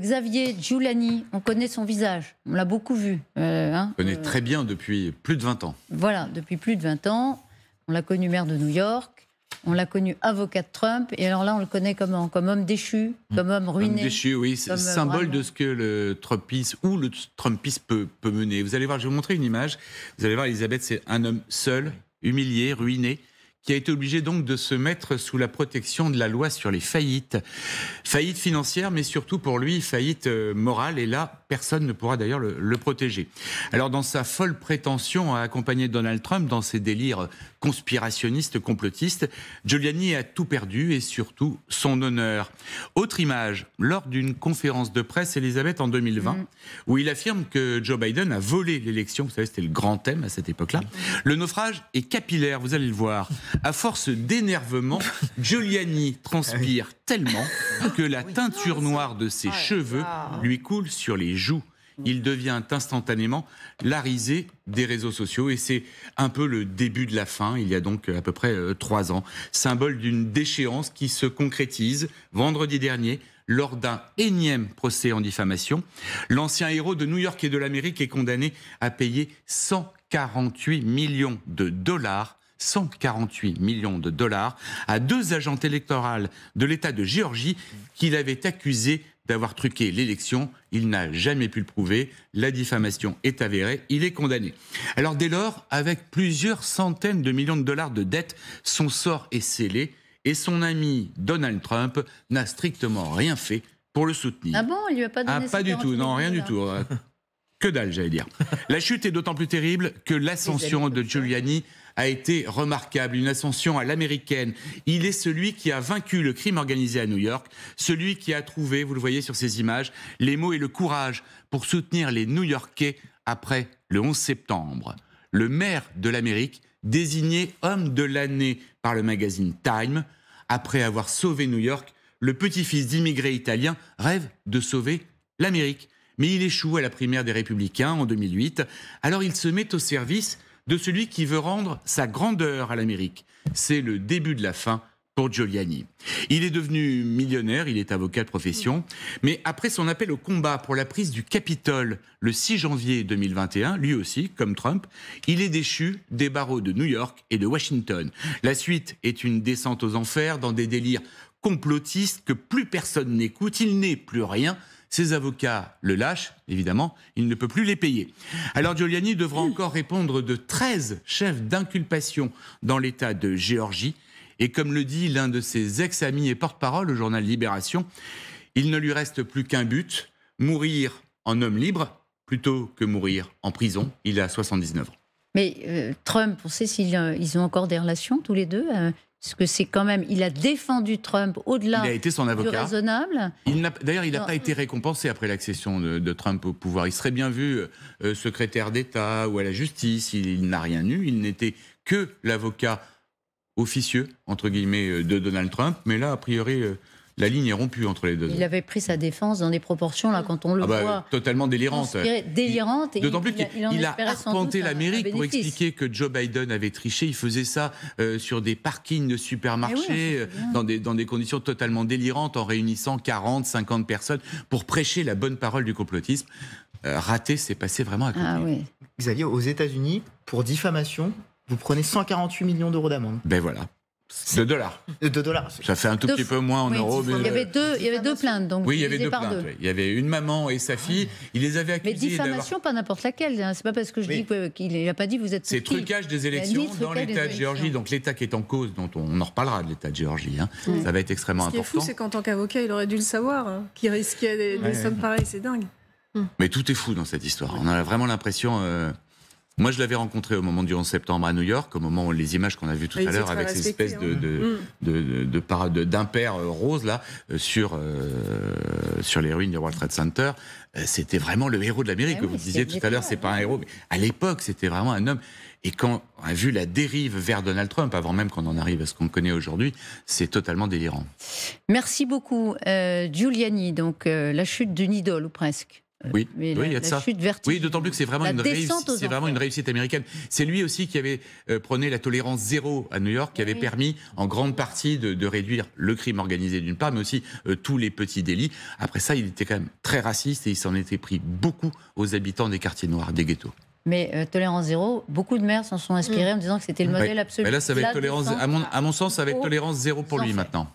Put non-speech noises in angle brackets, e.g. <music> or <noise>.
Xavier Giuliani, on connaît son visage, on l'a beaucoup vu. On euh, hein, connaît euh, très bien depuis plus de 20 ans. Voilà, depuis plus de 20 ans. On l'a connu maire de New York, on l'a connu avocat de Trump, et alors là, on le connaît Comme homme déchu, mmh. comme homme ruiné. déchu, oui, c'est euh, symbole de ce que le Trumpisme ou le Trumpisme peut, peut, mener. Vous allez voir, je vais vous montrer une image. Vous allez voir, Elisabeth, c'est un homme seul, humilié, ruiné qui a été obligé donc de se mettre sous la protection de la loi sur les faillites. Faillite financière, mais surtout pour lui, faillite euh, morale. Et là, personne ne pourra d'ailleurs le, protéger. Alors, dans sa folle prétention à accompagner Donald Trump dans ses délires conspirationnistes, complotistes, Giuliani a tout perdu et surtout son honneur. Autre image, lors d'une conférence de presse, Elisabeth, en 2020, mm. où il affirme que Joe Biden a volé l'élection. Vous savez, c'était le grand thème à cette époque-là. Le naufrage est capillaire, vous allez le voir. À force d'énervement, Giuliani transpire ah tellement que la ah teinture noire de ses ah cheveux lui coule sur les joues il devient instantanément la des réseaux sociaux et c'est un peu le début de la fin, il y a donc à peu près euh, trois ans, symbole d'une déchéance qui se concrétise vendredi dernier lors d'un énième procès en diffamation. L'ancien héros de New York et de l'Amérique est condamné à payer 148 millions de dollars 148 millions de dollars à deux agents électoraux de l'État de Géorgie qu'il avait accusés d'avoir truqué l'élection. Il n'a jamais pu le prouver. La diffamation est avérée. Il est condamné. Alors dès lors, avec plusieurs centaines de millions de dollars de dettes, son sort est scellé et son ami Donald Trump n'a strictement rien fait pour le soutenir. Ah bon, il lui a pas donné. Ah, pas du tout, non, rien du tout. <laughs> Que dalle, j'allais dire. <laughs> La chute est d'autant plus terrible que l'ascension de Giuliani a été remarquable, une ascension à l'américaine. Il est celui qui a vaincu le crime organisé à New York, celui qui a trouvé, vous le voyez sur ces images, les mots et le courage pour soutenir les New-Yorkais après le 11 septembre. Le maire de l'Amérique, désigné homme de l'année par le magazine Time, après avoir sauvé New York, le petit-fils d'immigrés italiens rêve de sauver l'Amérique mais il échoue à la primaire des Républicains en 2008. Alors il se met au service de celui qui veut rendre sa grandeur à l'Amérique. C'est le début de la fin pour Giuliani. Il est devenu millionnaire, il est avocat de profession, mais après son appel au combat pour la prise du Capitole le 6 janvier 2021, lui aussi, comme Trump, il est déchu des barreaux de New York et de Washington. La suite est une descente aux enfers dans des délires complotistes que plus personne n'écoute, il n'est plus rien ses avocats le lâchent, évidemment, il ne peut plus les payer. Alors Giuliani devra mmh. encore répondre de 13 chefs d'inculpation dans l'État de Géorgie. Et comme le dit l'un de ses ex-amis et porte-parole au journal Libération, il ne lui reste plus qu'un but, mourir en homme libre plutôt que mourir en prison. Il a 79 ans. Mais euh, Trump, on sait s'ils ont encore des relations tous les deux. Euh, parce que c'est quand même, il a défendu Trump au-delà il a été son avocat. raisonnable. D'ailleurs, il n'a pas été récompensé après l'accession de, Trump au pouvoir. Il serait bien vu euh, secrétaire d'État ou à la justice. Il, n'a rien eu. Il n'était que l'avocat officieux, entre guillemets, euh, de Donald Trump. Mais là, a priori... Euh, la ligne est rompue entre les deux. Il avait pris sa défense dans des proportions, là, quand on le ah bah, voit. Totalement délirante. Délirante. D'autant plus qu'il il, a arpenté l'Amérique pour expliquer que Joe Biden avait triché. Il faisait ça euh, sur des parkings de supermarchés, eh euh, dans, des, conditions totalement délirantes, en réunissant 40, 50 personnes pour prêcher la bonne parole du complotisme. Euh, raté, c'est passé vraiment à côté. Ah, oui. Xavier, aux États-Unis, pour diffamation, vous prenez 148 millions d'euros d'amende. Ben voilà. De dollars. De dollars. Ça fait un tout petit peu moins en euros. Il, y avait deux, il y avait deux plaintes. Donc oui, il y avait deux plaintes. Il y avait une maman et sa fille. Il les avait accusés. Mais diffamation, pas n'importe laquelle. Hein. C'est pas parce que je dis qu'il n'a pas dit vous êtes. C'est trucage des élections dans l'État de Géorgie. Donc l'État qui est en cause, dont on, en reparlera de l'État de Géorgie. Hein. Ça va être extrêmement important. Ce qui est fou, c'est qu'en tant qu'avocat, il aurait dû le savoir, Qui hein, qu'il risquait des, sommes pareilles. C'est dingue. Mais tout est fou dans cette histoire. On a vraiment l'impression. Euh, moi, je l'avais rencontré au moment du 11 septembre à New York, au moment où les images qu'on a vues tout à l'heure avec cette espèce de hein. de, mm. père euh, rose là euh, sur euh, sur les ruines du World Trade Center. C'était vraiment le héros de l'Amérique. Eh oui, vous disiez tout à l'heure, c'est pas un héros, mais à l'époque, c'était vraiment un homme. Et quand on a vu la dérive vers Donald Trump, avant même qu'on en arrive à ce qu'on connaît aujourd'hui, c'est totalement délirant. Merci beaucoup, Giuliani. Donc, la chute d'une idole, ou presque. Oui, il y a ça. oui, d'autant plus que c'est vraiment, une réussite, américaine. C'est lui aussi qui avait euh, prôné la tolérance zéro à New York, qui avait permis en grande partie de, réduire le crime organisé d'une part, mais aussi euh, tous les petits délits. Après ça, il était quand même très raciste et il s'en était pris beaucoup aux habitants des quartiers noirs, des ghettos. Mais euh, tolérance zéro, beaucoup de maires s'en sont inspirés mm. en disant que c'était le mm. modèle absolu. tolérance, à mon, sens, ça va être tolérance zéro pour lui maintenant.